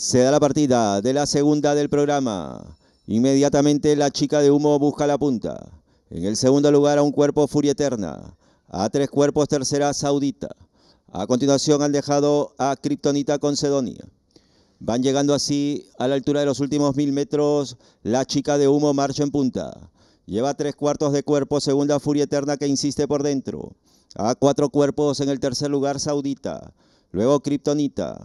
Se da la partida de la segunda del programa. Inmediatamente la chica de humo busca la punta. En el segundo lugar a un cuerpo Furia Eterna. A tres cuerpos tercera Saudita. A continuación han dejado a Kryptonita con Sedonia. Van llegando así a la altura de los últimos mil metros. La chica de humo marcha en punta. Lleva tres cuartos de cuerpo segunda Furia Eterna que insiste por dentro. A cuatro cuerpos en el tercer lugar Saudita. Luego Kryptonita.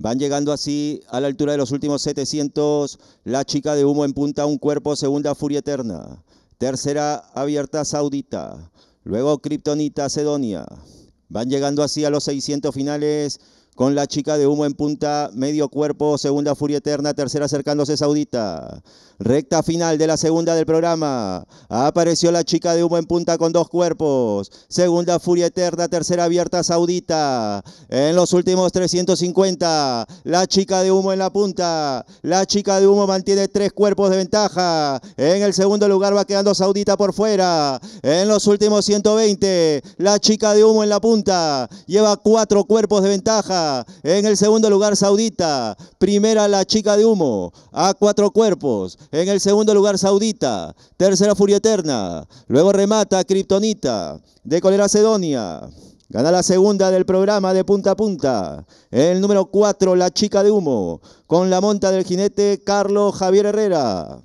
Van llegando así a la altura de los últimos 700. La chica de humo en punta, un cuerpo, segunda furia eterna. Tercera abierta, saudita. Luego Kryptonita, Sedonia. Van llegando así a los 600 finales con la chica de humo en punta, medio cuerpo, segunda furia eterna, tercera acercándose Saudita. Recta final de la segunda del programa. Apareció la chica de humo en punta con dos cuerpos. Segunda furia eterna, tercera abierta Saudita. En los últimos 350, la chica de humo en la punta. La chica de humo mantiene tres cuerpos de ventaja. En el segundo lugar va quedando Saudita por fuera. En los últimos 120, la chica de humo en la punta lleva cuatro cuerpos de ventaja. En el segundo lugar, Saudita. Primera, la chica de humo. A cuatro cuerpos. En el segundo lugar, Saudita. Tercera, Furia Eterna. Luego remata Kryptonita. De Colera Sedonia. Gana la segunda del programa de punta a punta. El número 4, la chica de humo, con la monta del jinete Carlos Javier Herrera.